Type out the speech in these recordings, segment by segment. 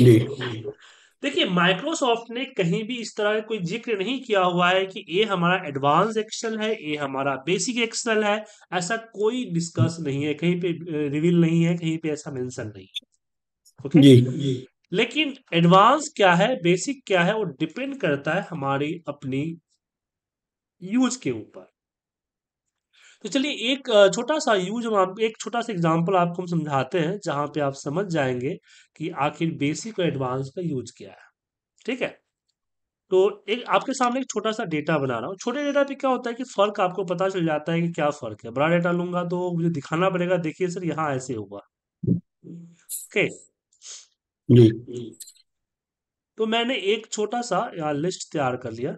जी देखिए माइक्रोसॉफ्ट ने कहीं भी इस तरह कोई जिक्र नहीं किया हुआ है कि ये हमारा एडवांस एक्सेल है ये हमारा बेसिक एक्सेल है ऐसा कोई डिस्कस नहीं है कहीं पे रिवील नहीं है कहीं पे ऐसा मेंशन नहीं है ओके जी लेकिन एडवांस क्या है बेसिक क्या है वो डिपेंड करता है हमारी अपनी यूज के ऊपर तो चलिए एक छोटा सा यूज हम आप एक छोटा सा एग्जाम्पल आपको हम समझाते हैं जहां पे आप समझ जाएंगे कि आखिर बेसिक और एडवांस का यूज क्या है ठीक है तो एक आपके सामने एक छोटा सा डेटा बना रहा हूँ छोटे डेटा पे क्या होता है कि फर्क आपको पता चल जाता है कि क्या फर्क है बड़ा डेटा लूंगा तो मुझे दिखाना पड़ेगा देखिए सर यहाँ ऐसे होगा ओके तो मैंने एक छोटा सा यहाँ लिस्ट तैयार कर लिया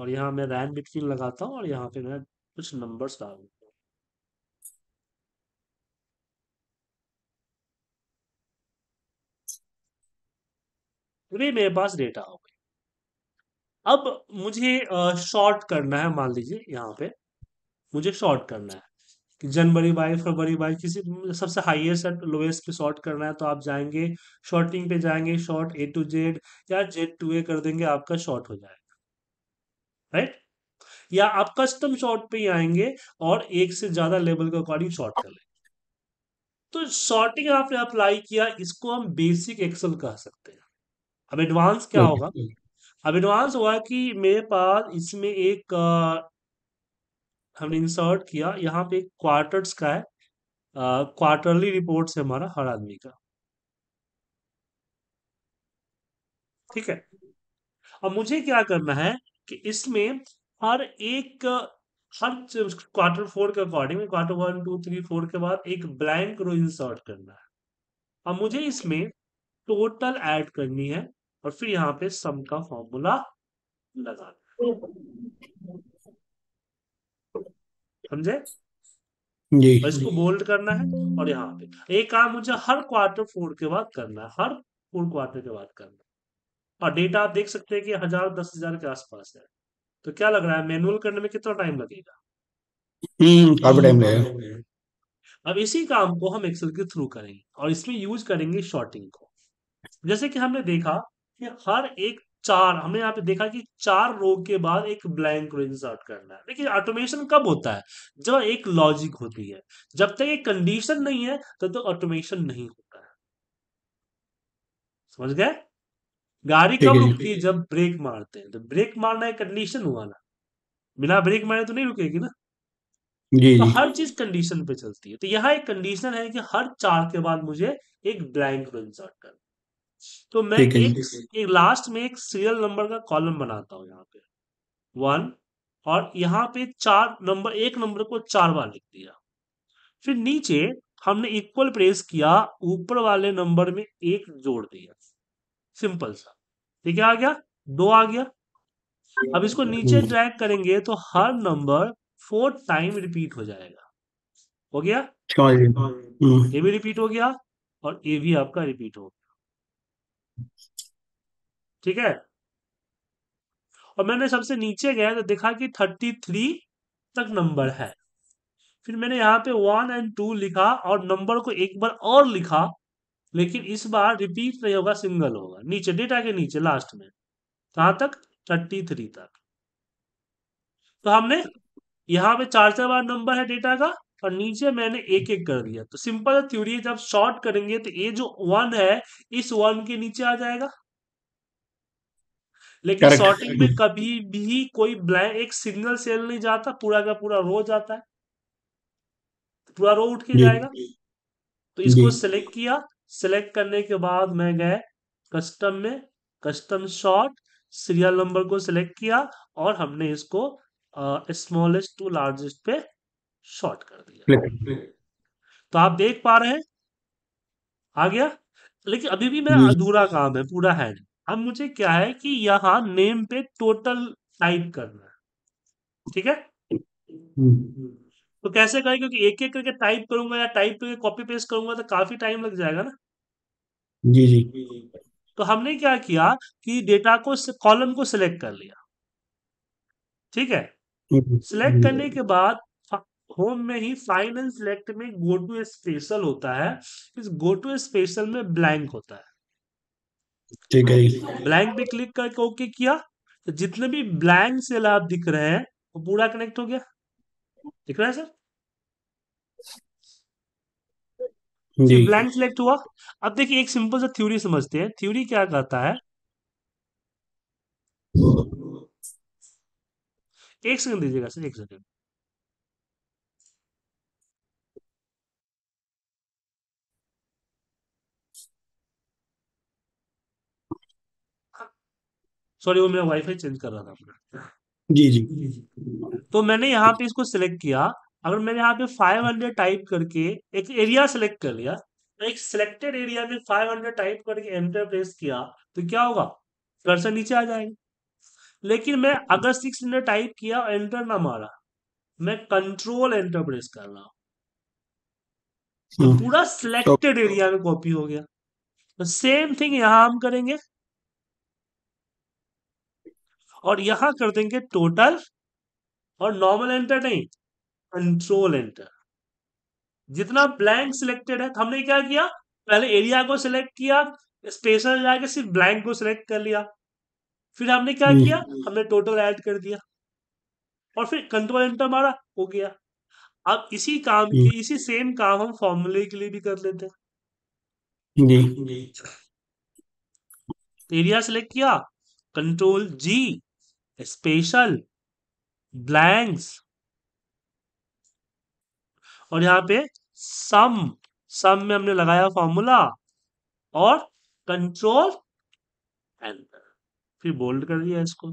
और यहाँ मैं रैन बिटवीन लगाता हूँ और यहाँ पे मैं कुछ नंबर्स डाल देते हैं पूरे मेरे पास डेटा हो गई अब मुझे शॉर्ट करना है मान लीजिए यहाँ पे मुझे शॉर्ट करना है कि जनवरी बाई फरवरी बाई किसी सबसे हाईएस्ट या लोएस्ट पे शॉर्ट करना है तो आप जाएंगे शॉर्टिंग पे जाएंगे शॉर्ट ए टू जेड या जेड टू ए कर देंगे आपका शॉर्ट हो जाएगा राइट या आप कस्टम शॉर्ट पे ही आएंगे और एक से ज्यादा लेवल के अकॉर्डिंग शॉर्ट कर लेंगे तो शॉर्टिंग आपने अप्लाई किया इसको हम बेसिक एक्सेल कह सकते हैं अब एडवांस क्या होगा अब एडवांस हुआ कि मेरे पास इसमें एक आ, हमने इंसर्ट किया यहाँ पे क्वार्टर्स का है क्वार्टरली रिपोर्ट है हमारा हर आदमी का ठीक है अब मुझे क्या करना है कि इसमें हर एक हर क्वार्टर फोर के according quarter one two three four के बाद एक ब्लैंक रो इंसर्ट करना है अब मुझे इसमें टोटल ऐड करनी है और फिर यहाँ पे सम का फॉर्मूला लगाना समझे इसको बोल्ड करना है और यहाँ पे एक काम मुझे हर क्वार्टर फोर के बाद करना है हर फोर क्वार्टर के बाद करना है और डेटा आप देख सकते हैं कि हजार दस हजार के आसपास है तो क्या लग रहा है मैनुअल करने में कितना टाइम लगेगा हम्म, काफी टाइम हम्म, लगेगा अब इसी काम को हम एक्सेल के थ्रू करेंगे और इसमें यूज करेंगे शॉर्टिंग को जैसे कि हमने देखा कि हर एक चार हमने यहाँ पे देखा कि चार रो के बाद एक ब्लैंक रो इंसर्ट करना है देखिए ऑटोमेशन कब होता है जब एक लॉजिक होती है जब तक एक कंडीशन नहीं है तब तक ऑटोमेशन नहीं होता है समझ गए गाड़ी कब रुकती है जब ब्रेक मारते हैं तो ब्रेक मारना एक कंडीशन हुआ ना बिना ब्रेक मारे तो नहीं रुकेगी ना जी तो हर चीज कंडीशन पे चलती है तो यहाँ एक कंडीशन है कि हर चार के बाद मुझे एक ब्लैंक को इंसर्ट कर तो मैं एक, एक लास्ट में एक सीरियल नंबर का कॉलम बनाता हूँ यहाँ पे वन और यहाँ पे चार नंबर एक नंबर को चार बार लिख दिया फिर नीचे हमने इक्वल प्रेस किया ऊपर वाले नंबर में एक जोड़ दिया सिंपल सा ठीक है आ गया दो आ गया अब इसको नीचे ड्रैग करेंगे तो हर नंबर फोर टाइम रिपीट हो जाएगा हो गया हम्म। ये भी रिपीट हो गया और ये भी आपका रिपीट हो गया ठीक है और मैंने सबसे नीचे गया तो देखा कि थर्टी थ्री तक नंबर है फिर मैंने यहां पे वन एंड टू लिखा और नंबर को एक बार और लिखा लेकिन इस बार रिपीट नहीं तो होगा सिंगल होगा नीचे डेटा के नीचे लास्ट में कहां तक थर्टी थ्री तक तो हमने यहाँ पे चार चार बार नंबर है डेटा का और नीचे मैंने एक एक कर दिया तो सिंपल थ्योरी है जब शॉर्ट करेंगे तो ये जो वन है इस वन के नीचे आ जाएगा लेकिन शॉर्टिंग में कभी भी कोई ब्लैंक एक सिंगल सेल नहीं जाता पूरा का पूरा रो जाता है पूरा रो उठ के जाएगा तो इसको सेलेक्ट किया सिलेक्ट करने के बाद मैं गए कस्टम में कस्टम शॉर्ट सीरियल नंबर को सिलेक्ट किया और हमने इसको स्मॉलेस्ट टू लार्जेस्ट पे शॉर्ट कर दिया तो आप देख पा रहे हैं आ गया लेकिन अभी भी मेरा हम्म। अधूरा काम है पूरा है अब मुझे क्या है कि यहाँ नेम पे टोटल टाइप करना है ठीक है हम्म। हम्म। तो कैसे करें क्योंकि एक एक करके टाइप करूंगा या टाइप करके कॉपी पेस्ट करूंगा तो काफी टाइम लग जाएगा ना जी जी तो हमने क्या किया कि डेटा को कॉलम को सिलेक्ट कर लिया ठीक है सिलेक्ट हम्म, हम्म। करने के बाद होम में ही फाइनल एंड सिलेक्ट में गो टू स्पेशल होता है इस गो टू स्पेशल में ब्लैंक होता है ठीक है ब्लैंक पे क्लिक करके ओके किया तो जितने भी ब्लैंक सेल आप दिख रहे हैं वो पूरा कनेक्ट हो गया दिख रहा है सर जी ब्लैंक सिलेक्ट हुआ अब देखिए एक सिंपल सा थ्योरी समझते हैं थ्योरी क्या कहता है एक सेकंड दीजिएगा सर एक सेकंड सॉरी वो मेरा वाईफाई चेंज कर रहा था जी जी तो मैंने यहाँ पे इसको सिलेक्ट किया अगर मैंने यहाँ पे 500 टाइप करके एक एरिया सिलेक्ट कर लिया तो एक सिलेक्टेड एरिया में 500 टाइप करके एंटर प्रेस किया तो क्या होगा कर्सर नीचे आ जाएंगे लेकिन मैं अगर 600 टाइप किया और एंटर ना मारा मैं कंट्रोल एंटर प्रेस कर रहा हूं हम्म। तो पूरा सिलेक्टेड एरिया में कॉपी हो गया तो सेम थिंग यहाँ हम करेंगे और यहां कर देंगे टोटल और नॉर्मल एंटर नहीं कंट्रोल एंटर जितना ब्लैंक सिलेक्टेड है तो हमने क्या किया पहले एरिया को सिलेक्ट किया स्पेशल जाके सिर्फ ब्लैंक को सिलेक्ट कर लिया फिर हमने क्या किया हम्म, हम्म। हमने टोटल ऐड कर दिया और फिर कंट्रोल एंटर मारा हो गया अब इसी काम के हम्म। इसी सेम काम हम फॉर्मूले के लिए भी कर लेते हैं एरिया सिलेक्ट किया कंट्रोल जी स्पेशल ब्लैंक्स और यहां पे सम सम में हमने लगाया फॉर्मूला और कंट्रोल एंटर फिर बोल्ड कर दिया इसको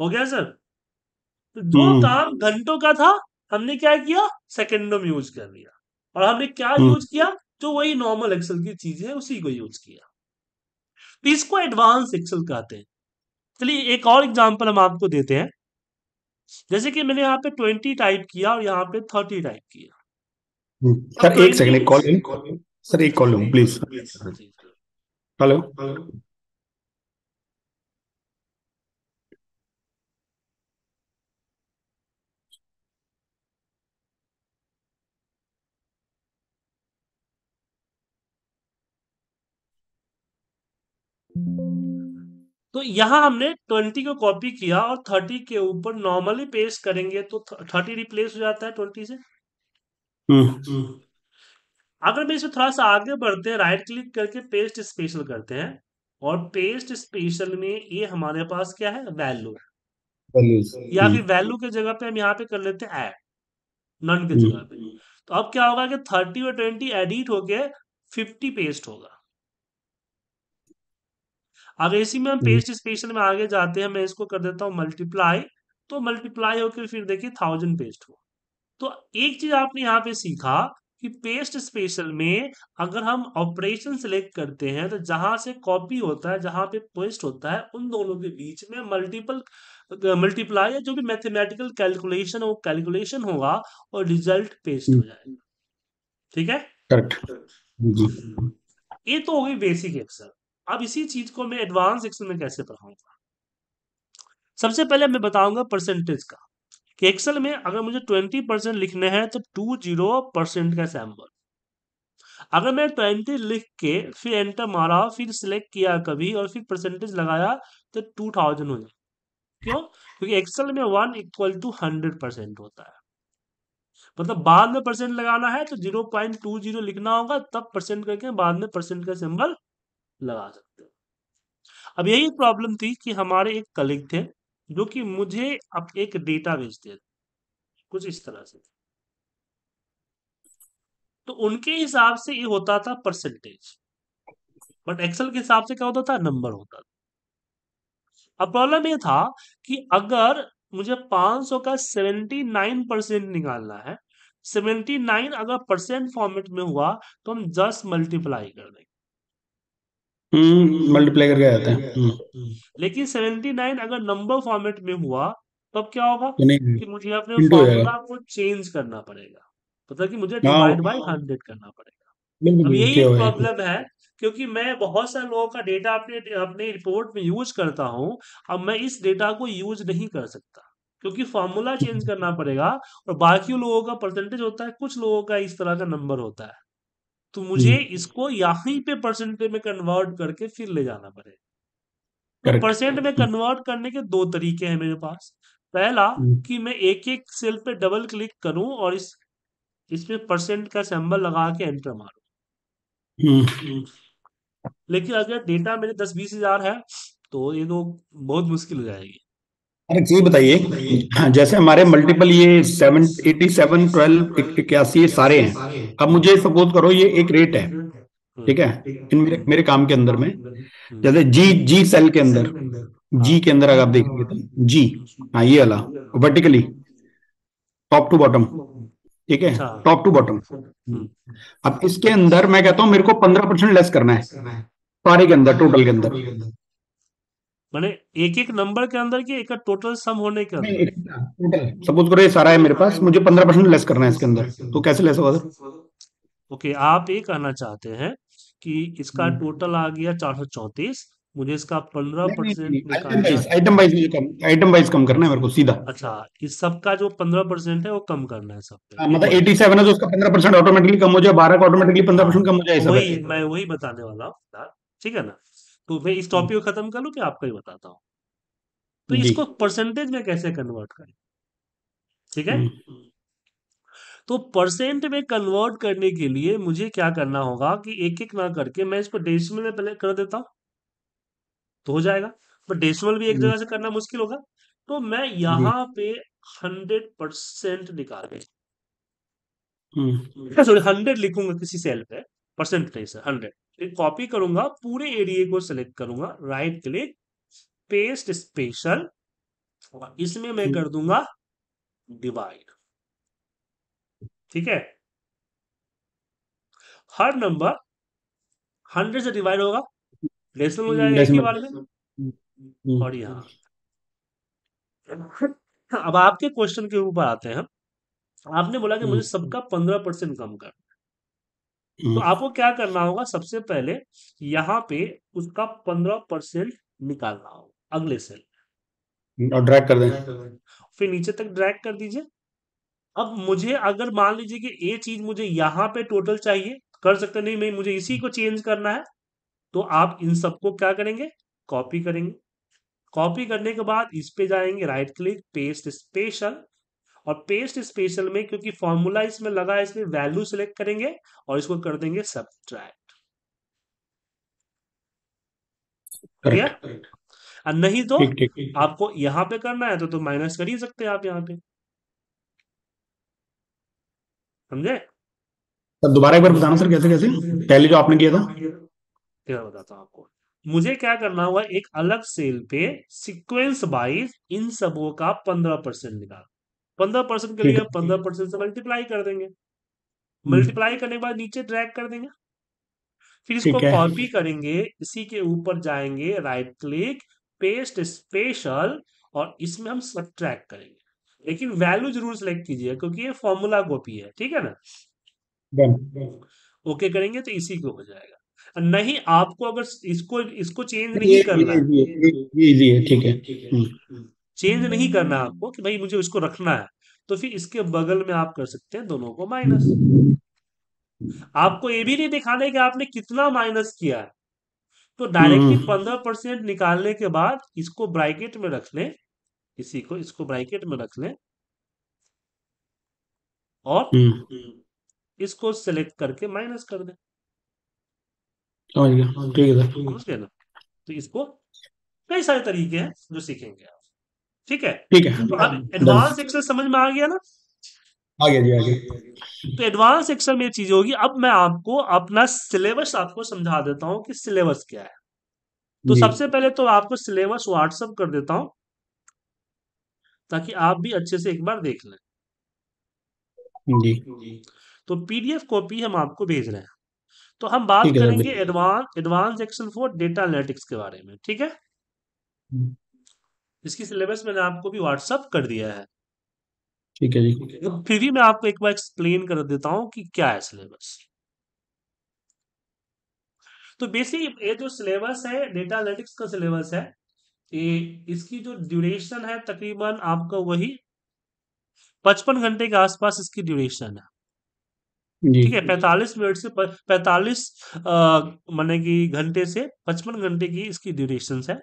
हो गया सर तो जो हम्म। काम घंटों का था हमने क्या किया सेकेंडों में यूज कर लिया और हमने क्या हम्म। यूज किया जो वही नॉर्मल एक्सेल की चीज है उसी को यूज किया तो इसको एडवांस एक्सेल कहते हैं चलिए एक और एग्जाम्पल हम आपको देते हैं जैसे कि मैंने यहाँ पे ट्वेंटी टाइप किया और यहाँ पे थर्टी टाइप किया हम्म, सर एक सेकंड एक कॉल सर एक call please hello Thank you. तो यहाँ हमने ट्वेंटी को कॉपी किया और थर्टी के ऊपर नॉर्मली पेस्ट करेंगे तो थर्टी रिप्लेस हो जाता है ट्वेंटी से हम्म। अगर मैं इसमें थोड़ा सा आगे बढ़ते हैं राइट क्लिक करके पेस्ट स्पेशल करते हैं और पेस्ट स्पेशल में ये हमारे पास क्या है वैल्यू या फिर वैल्यू हम्म। के जगह पे हम यहाँ पे कर लेते हैं एड नन के जगह पे हम्म। तो अब क्या होगा कि थर्टी और ट्वेंटी एडिट होके फिफ्टी पेस्ट होगा अब इसी में हम पेस्ट स्पेशल में आगे जाते हैं मैं इसको कर देता हूँ मल्टीप्लाई तो मल्टीप्लाई होकर फिर देखिए थाउजेंड पेस्ट हुआ तो एक चीज आपने यहाँ पे सीखा कि पेस्ट स्पेशल में अगर हम ऑपरेशन सिलेक्ट करते हैं तो जहां से कॉपी होता है जहां पे पेस्ट होता है उन दोनों के बीच में मल्टीपल मल्टीप्लाई या जो भी मैथमेटिकल कैलकुलेशन वो कैलकुलेशन होगा और रिजल्ट पेस्ट हो हम्म। जाएगा ठीक है करेक्ट ये तो होगी बेसिक एक्सर अब इसी चीज को मैं एडवांस एक्सेल में कैसे पढ़ाऊंगा सबसे पहले मैं बताऊंगा परसेंटेज का कि एक्सेल में अगर मुझे ट्वेंटी परसेंट लिखने हैं तो टू जीरो परसेंट का सैम्पल अगर मैं ट्वेंटी लिख के फिर एंटर मारा फिर सिलेक्ट किया कभी और फिर परसेंटेज लगाया तो टू थाउजेंड हो जाए क्यों क्योंकि एक्सेल में one equal to hundred percent होता है मतलब बाद में परसेंट लगाना है तो जीरो पॉइंट टू जीरो लिखना होगा तब परसेंट करके बाद में परसेंट का सिंबल लगा सकते हो अब यही प्रॉब्लम थी कि हमारे एक कलिग थे जो कि मुझे अब एक डेटा भेजते थे कुछ इस तरह से तो उनके हिसाब से ये होता था परसेंटेज बट एक्सेल के हिसाब से क्या होता था नंबर होता था अब प्रॉब्लम ये था कि अगर मुझे 500 का 79 परसेंट निकालना है 79 अगर परसेंट फॉर्मेट में हुआ तो हम जस्ट मल्टीप्लाई कर देंगे मल्टीप्लाई हम्म, करके आते हैं हम्म। लेकिन सेवेंटी नाइन अगर नंबर फॉर्मेट में हुआ तब क्या होगा तो कि मुझे अपने फॉर्मूला को चेंज करना पड़ेगा मतलब कि मुझे डिवाइड बाय हंड्रेड करना पड़ेगा अब यही प्रॉब्लम है क्योंकि मैं बहुत सारे लोगों का डेटा अपने अपने रिपोर्ट में यूज करता हूं अब मैं इस डेटा को यूज नहीं कर सकता क्योंकि फॉर्मूला चेंज करना पड़ेगा और बाकी लोगों का परसेंटेज होता है कुछ लोगों का इस तरह का नंबर होता है तो मुझे हम्म। इसको यहीं पे परसेंटेज में कन्वर्ट करके फिर ले जाना पड़ेगा तो परसेंट में कन्वर्ट हम्म। करने के दो तरीके हैं मेरे पास पहला हम्म। कि मैं एक एक सेल पे डबल क्लिक करूं और इस इसमें परसेंट का सिंबल लगा के एंटर मारूं लेकिन अगर डेटा मेरे दस बीस हजार है तो ये तो बहुत मुश्किल हो जाएगी ये बताइए हाँ, जैसे हमारे मल्टीपल ये सेवन एटी सेवन ट्वेल्व इक्यासी सारे हैं अब मुझे सपोज करो ये एक रेट है ठीक है इन मेरे मेरे काम के अंदर में जैसे जी जी सेल के अंदर जी के अंदर अगर आप देखेंगे तो जी हाँ ये वाला वर्टिकली टॉप टू बॉटम ठीक है टॉप टू बॉटम अब इसके अंदर मैं कहता हूं मेरे को पंद्रह परसेंट लेस करना है सारे के अंदर टोटल के अंदर मैंने एक एक नंबर के अंदर के एक टोटल सम होने के अंदर सपोज करो ये सारा है मेरे पास मुझे पंद्रह परसेंट लेस करना है इसके अंदर तो कैसे लेस होगा ओके आप ये कहना चाहते हैं कि इसका टोटल हम्म। आ गया चार सौ चौतीस मुझे इसका पंद्रह परसेंट आइटम वाइज कम करना है मेरे को सीधा अच्छा इस सब का जो पंद्रह परसेंट है वो कम करना है सब हाँ, मतलब एटी सेवन है जो तो उसका पंद्रह परसेंट ऑटोमेटिकली कम हो जाए बारह का ऑटोमेटिकली पंद्रह परसेंट कम हो जाए वही मैं वही बताने वाला हूँ ठीक है ना तो मैं इस टॉपिक को खत्म कर लू कि आपको ही बताता हूँ तो इसको परसेंटेज में कैसे कन्वर्ट करें ठीक है हम्म। तो परसेंट में कन्वर्ट करने के लिए मुझे क्या करना होगा कि एक एक ना करके मैं इसको डेसिमल में पहले कर देता हूं तो हो जाएगा पर डेसिमल भी एक जगह से करना मुश्किल होगा तो मैं यहां पे हंड्रेड परसेंट निकाल सॉरी हंड्रेड हम्म। लिखूंगा किसी सेल पे परसेंट नहीं सर हंड्रेड कॉपी करूंगा पूरे एरिया को सिलेक्ट करूंगा राइट क्लिक पेस्ट स्पेशल और इसमें मैं कर दूंगा डिवाइड ठीक है हर नंबर हंड्रेड से डिवाइड होगा डेसिमल हो जाएगा इसके बारे में हम्म। और यहां अब आपके क्वेश्चन के ऊपर आते हैं आपने बोला कि मुझे हम्म। सबका पंद्रह परसेंट कम कर तो हम्म। आपको क्या करना होगा सबसे पहले यहाँ पे उसका पंद्रह परसेंट निकालना होगा अगले सेल और ड्रैग कर दें फिर नीचे तक ड्रैग कर दीजिए अब मुझे अगर मान लीजिए कि ये चीज मुझे यहाँ पे टोटल चाहिए कर सकते नहीं मैं मुझे इसी को चेंज करना है तो आप इन सबको क्या करेंगे कॉपी करेंगे कॉपी करने के बाद इस पे जाएंगे राइट क्लिक पेस्ट स्पेशल और पेस्ट स्पेशल में क्योंकि फॉर्मूला इसमें लगा है इसलिए वैल्यू सिलेक्ट करेंगे और इसको कर देंगे सब क्लियर और नहीं तो ठीक, ठीक, ठीक. आपको यहां पे करना है तो तो माइनस कर ही सकते हैं आप यहां पे समझे दोबारा एक बार बताना सर कैसे कैसे पहले जो आपने किया था क्या बताता हूँ आपको मुझे क्या करना होगा एक अलग सेल पे सीक्वेंस वाइज इन सबों का पंद्रह परसेंट निकाल पंद्रह परसेंट के लिए आप पंद्रह परसेंट से मल्टीप्लाई कर देंगे मल्टीप्लाई करने के बाद नीचे ड्रैग कर देंगे फिर इसको कॉपी करेंगे इसी के ऊपर जाएंगे राइट क्लिक पेस्ट स्पेशल और इसमें हम सब ट्रैक करेंगे लेकिन वैल्यू जरूर सिलेक्ट कीजिए क्योंकि ये फॉर्मूला कॉपी है ठीक है ना ओके okay करेंगे तो इसी को हो जाएगा नहीं आपको अगर इसको इसको चेंज नहीं करना ठीक है ठीक है हम्म। हम्म। चेंज नहीं करना है आपको कि भाई मुझे इसको रखना है तो फिर इसके बगल में आप कर सकते हैं दोनों को माइनस आपको ये भी नहीं दिखाना है कि आपने कितना माइनस किया है तो डायरेक्टली हम्म। पंद्रह परसेंट निकालने के बाद इसको ब्राइकेट में रख लें इसी को इसको ब्राइकेट में रख लें और हम्म। हम्म, इसको सेलेक्ट करके माइनस कर दें ठीक है ना तो इसको कई सारे तरीके हैं जो सीखेंगे आप ठीक है ठीक है तो एडवांस एक्सेल समझ में आ गया ना आ गया जी आ गया तो एडवांस एक्सेल में चीज होगी अब मैं आपको अपना सिलेबस आपको समझा देता हूँ कि सिलेबस क्या है तो सबसे पहले तो आपको सिलेबस व्हाट्सअप कर देता हूं ताकि आप भी अच्छे से एक बार देख लें जी तो पीडीएफ कॉपी हम आपको भेज रहे हैं तो हम बात करेंगे advance advance Excel for data analytics के बारे में ठीक है हम्म। इसकी सिलेबस मैंने आपको भी व्हाट्सअप कर दिया है ठीक है जी तो फिर भी मैं आपको एक बार एक्सप्लेन कर देता हूँ कि क्या है सिलेबस तो बेसिकली ये जो सिलेबस है डेटा एनालिटिक्स का सिलेबस है ये इसकी जो ड्यूरेशन है तकरीबन आपका वही पचपन घंटे के आसपास इसकी ड्यूरेशन है ठीक है पैतालीस मिनट से पैतालीस मैंने कि घंटे से पचपन घंटे की इसकी ड्यूरेशन है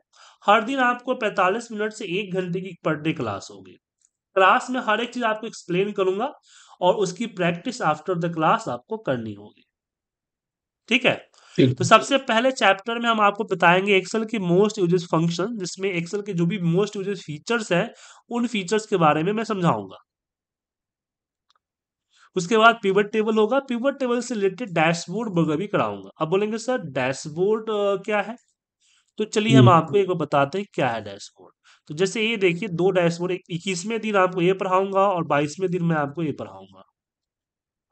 हर दिन आपको 45 मिनट से एक घंटे की पर डे क्लास होगी क्लास में हर एक चीज आपको एक्सप्लेन करूंगा और उसकी प्रैक्टिस आफ्टर द क्लास आपको करनी होगी ठीक है तो सबसे पहले चैप्टर में हम आपको बताएंगे एक्सेल के मोस्ट यूजेस फंक्शन जिसमें एक्सेल के जो भी मोस्ट यूजेस फीचर्स हैं उन फीचर्स के बारे में मैं समझाऊंगा उसके बाद पिवट टेबल होगा पिवट टेबल से रिलेटेड डैशबोर्ड वगैरह भी कराऊंगा अब बोलेंगे सर डैशबोर्ड क्या है तो चलिए हम आपको एक बार बताते हैं क्या है डैशबोर्ड तो जैसे ये देखिए दो डैशबोर्ड इक्कीसवें दिन आपको ये पढ़ाऊंगा और बाईसवें दिन मैं आपको ये पढ़ाऊंगा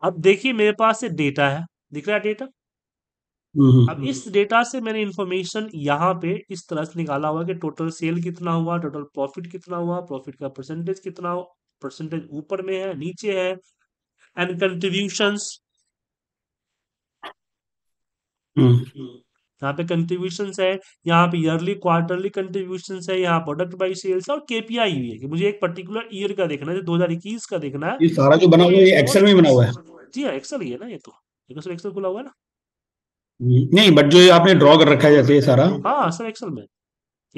अब देखिए मेरे पास ये डेटा है दिख रहा है डेटा हम्म, हम्म, अब हम्म, इस डेटा से मैंने इंफॉर्मेशन यहाँ पे इस तरह से निकाला हुआ कि टोटल सेल कितना हुआ टोटल प्रॉफिट कितना हुआ प्रॉफिट का परसेंटेज कितना परसेंटेज ऊपर में है नीचे है एंड कंट्रीब्यूशंस यहाँ पे कंट्रीब्यूशन है यहाँ पे ईयरली क्वार्टरली कंट्रीब्यूशन है यहाँ प्रोडक्ट बाई सेल्स और केपीआई भी है कि मुझे एक पर्टिकुलर ईयर का देखना है दो हजार इक्कीस का देखना है सारा जो बना हुआ है एक्सेल में बना हुआ है जी हाँ एक्सेल ही है ना ये तो सर एक्सेल खुला हुआ है ना नहीं बट जो आपने ड्रॉ कर रखा है जैसे ये सारा हाँ सर एक्सेल में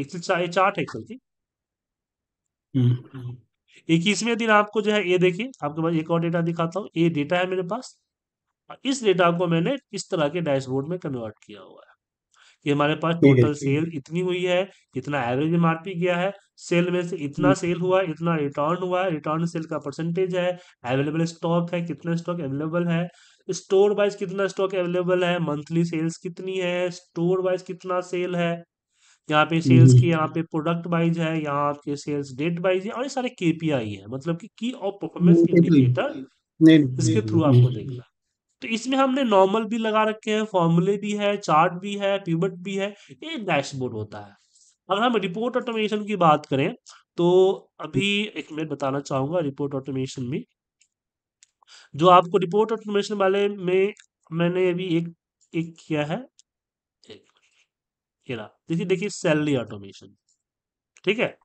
एक्सेल चार्ट एक्सेल की हम्म। हम्म। इक्कीसवें दिन आपको जो है ये देखिए आपके पास एक और डेटा दिखाता हूँ ये डेटा है मेरे पास इस डेटा को मैंने इस तरह के डैशबोर्ड में कन्वर्ट किया हुआ है कि हमारे पास ठीक है टोटल ठीक है सेल इतनी हुई है इतना एवरेज एमआरपी गया है सेल में से इतना सेल हुआ इतना रिटर्न हुआ है रिटर्न सेल का परसेंटेज है अवेलेबल स्टॉक है कितना स्टॉक अवेलेबल है स्टोर वाइज कितना स्टॉक अवेलेबल है मंथली सेल्स कितनी है स्टोर वाइज कितना सेल है यहाँ पे सेल्स की यहाँ पे प्रोडक्ट वाइज है यहाँ आपके सेल्स डेट वाइज है और ये सारे मतलब केपीआई है मतलब की की ऑफ परफॉर्मेंस इंडिकेटर इसके थ्रू आपको देखना तो इसमें हमने नॉर्मल भी लगा रखे हैं फॉर्मूले भी है चार्ट भी है पिवट भी है ये डैशबोर्ड होता है अगर हम रिपोर्ट ऑटोमेशन की बात करें तो अभी एक मिनट बताना चाहूंगा रिपोर्ट ऑटोमेशन में जो आपको रिपोर्ट ऑटोमेशन वाले में मैंने अभी एक एक किया है देखिए देखिए सैलरी ऑटोमेशन ठीक है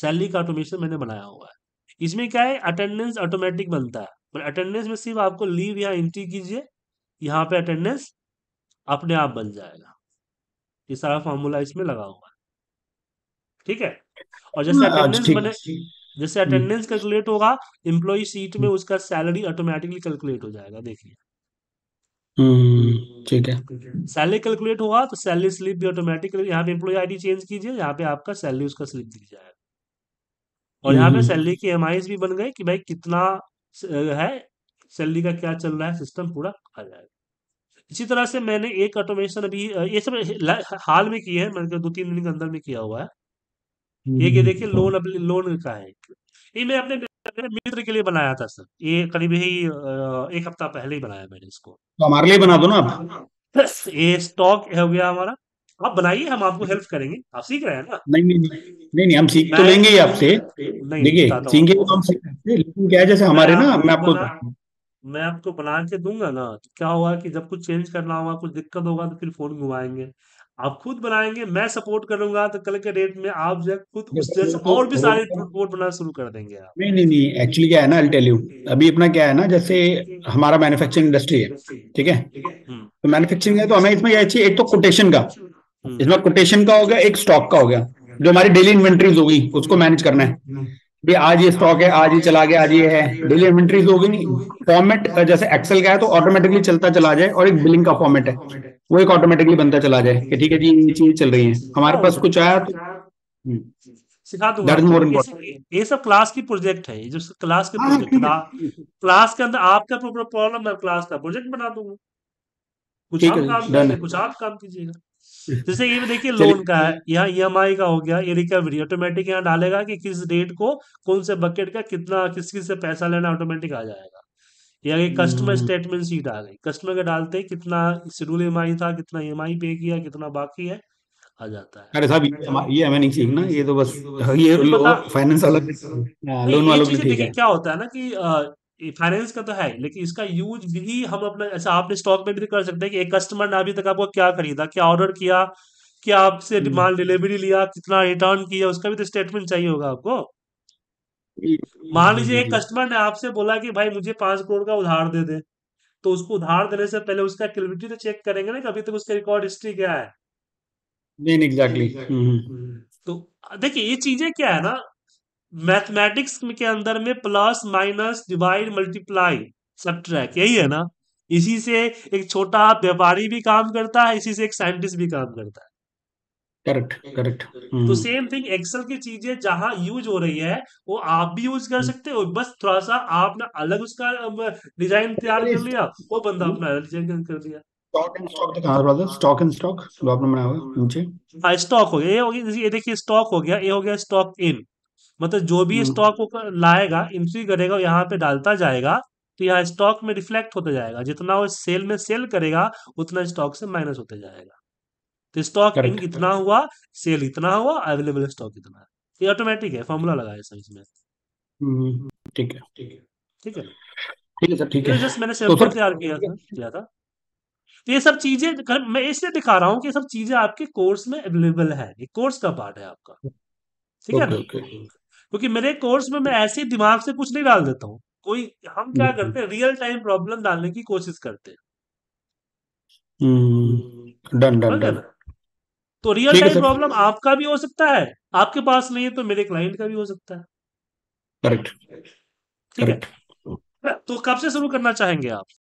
सैलरी का ऑटोमेशन मैंने बनाया हुआ है इसमें क्या है अटेंडेंस ऑटोमेटिक बनता है पर अटेंडेंस में सिर्फ आपको लीव या एंट्री कीजिए यहाँ पे अटेंडेंस अपने आप बन जाएगा ये सारा फॉर्मूला इसमें लगा हुआ है ठीक है और जैसे अटेंडेंस हाँ, बने जैसे अटेंडेंस हम्म। कैलकुलेट होगा एम्प्लॉय सीट में हम्म। उसका सैलरी ऑटोमेटिकली कैलकुलेट हो जाएगा देखिए हम्म, ठीक है सैलरी कैलकुलेट होगा तो सैलरी स्लिप भी ऑटोमेटिकली यहाँ पे एम्प्लॉय आईडी चेंज कीजिए यहाँ पे आपका सैलरी उसका स्लिप दिख जाएगा और यहाँ पे सैलरी की एम भी बन गई कि भाई कितना है सैलरी का क्या चल रहा है सिस्टम पूरा आ जाएगा इसी तरह से मैंने एक ऑटोमेशन अभी ये सब हाल में किए हैं मैंने दो तीन दिन के अंदर में किया हुआ है ये ये हम्म। देखिए लोन अपने लोन का है ये मैं अपने मित्र के लिए बनाया था सर ये करीब ही एक हफ्ता पहले ही बनाया मैंने इसको तो हमारे लिए बना दो ना आप ये स्टॉक हो गया हमारा आप बनाइए हम आपको हेल्प करेंगे आप सीख रहे हैं ना नहीं नहीं नहीं नहीं हम सीख तो लेंगे ही आपसे देखिए सीखेंगे तो हम सीख लेकिन क्या जैसे हमारे ना मैं आपको मैं आपको बना के दूंगा ना तो क्या होगा कि जब कुछ चेंज करना होगा कुछ दिक्कत होगा तो फिर फोन घुमाएंगे आप खुद बनाएंगे मैं सपोर्ट करूंगा तो कल के डेट में आप जो खुद उस जैसे और भी सारे रिपोर्ट बनाना शुरू कर देंगे आप नहीं नहीं नहीं एक्चुअली क्या है ना टेल यू अभी अपना क्या है ना जैसे हमारा मैन्युफैक्चरिंग इंडस्ट्री है ठीक है हम्म। तो मैन्युफैक्चरिंग है तो हमें इसमें यह चाहिए एक तो कोटेशन का इसमें कोटेशन का हो गया एक स्टॉक का हो गया जो हमारी डेली इन्वेंट्रीज होगी उसको मैनेज करना है भी हम्म। आज ये स्टॉक है आज ये चला गया आज ये है डेली इन्वेंट्रीज होगी फॉर्मेट जैसे एक्सेल का है तो ऑटोमेटिकली चलता चला जाए और एक बिलिंग का फॉर्मेट है वो एक ऑटोमेटिकली बनता चला जाए कि ठीक है जी ये चीज चल रही है हमारे पास कुछ आया तो हम्म। ये सब, क्लास की प्रोजेक्ट है जो क्लास के प्रोजेक्ट हाँ, क्लास के अंदर आपका प्रॉब्लम है क्लास का प्रोजेक्ट बना दूंगा कुछ आप काम कीजिएगा जैसे ये देखिए लोन का है यहाँ ई e का हो गया ये रिकवरी ऑटोमेटिक यहाँ डालेगा कि किस डेट को कौन से बकेट का कितना किस किस से पैसा लेना ऑटोमेटिक आ जाएगा या ये कस्टमर स्टेटमेंट सीट आ गई कस्टमर का डालते ही कितना शेड्यूल ई e था कितना ई e पे किया कितना बाकी है आ जाता है अरे साहब ये ये हमें नहीं ना ये तो बस ये फाइनेंस अलग लोन वालों के लिए हाँ, क्या होता है ना कि फाइनेंस का तो है लेकिन इसका यूज भी हम अपना ऐसा आपने स्टॉक में भी तो कर सकते हैं कि एक कस्टमर ने अभी तक आपको क्या खरीदा क्या ऑर्डर किया क्या आपसे डिमांड हम्म। डिलीवरी लिया कितना रिटर्न किया उसका भी तो स्टेटमेंट चाहिए होगा आपको मान लीजिए एक कस्टमर ने आपसे बोला कि भाई मुझे पांच करोड़ का उधार दे दे तो उसको उधार देने से पहले उसका एक्टिविटी तो चेक करेंगे ना कि अभी तक तो उसका रिकॉर्ड हिस्ट्री क्या है नहीं एग्जैक्टली exactly. हम्म। हम्म, तो देखिए ये चीजें क्या है ना मैथमेटिक्स के अंदर में प्लस माइनस डिवाइड मल्टीप्लाई सब ट्रैक यही है ना इसी से एक छोटा व्यापारी भी काम करता है इसी से एक साइंटिस्ट भी काम करता है करेक्ट करेक्ट तो सेम थिंग एक्सेल की चीजें जहां यूज हो रही है वो आप भी यूज कर सकते हो बस थोड़ा सा आपने अलग उसका डिजाइन तैयार कर लिया वो बंदा अपना डिजाइन कर लिया stock and stock stock stock हाँ स्टॉक हो गया ये हो गया ये देखिए स्टॉक हो गया ये हो गया स्टॉक इन मतलब जो भी स्टॉक हम्म। वो लाएगा इंट्री करेगा यहाँ पे डालता जाएगा तो यहाँ स्टॉक में रिफ्लेक्ट होता जाएगा जितना वो सेल में सेल करेगा उतना स्टॉक से माइनस होता जाएगा तो स्टॉक इन इतना हुआ सेल इतना हुआ अवेलेबल स्टॉक इतना ये ऑटोमेटिक है फॉर्मूला लगा है सर इसमें हम्म, हम्म, ठीक है ठीक है ठीक है ठीक है सर ठीक तो है जस्ट मैंने तो सैंपल तैयार किया था किया था तो ये सब चीजें मैं इसलिए दिखा रहा हूँ कि सब चीजें आपके कोर्स में अवेलेबल है ये कोर्स का पार्ट है आपका ठीक है ना क्योंकि मेरे कोर्स में मैं ऐसे दिमाग से कुछ नहीं डाल देता हूँ कोई हम क्या हम्म, हम्म। करते हैं रियल टाइम प्रॉब्लम डालने की कोशिश करते हैं हम्म, डन डन डन तो रियल टाइम प्रॉब्लम आपका भी हो सकता है आपके पास नहीं है तो मेरे क्लाइंट का भी हो सकता है करेक्ट ठीक है तो कब से शुरू करना चाहेंगे आप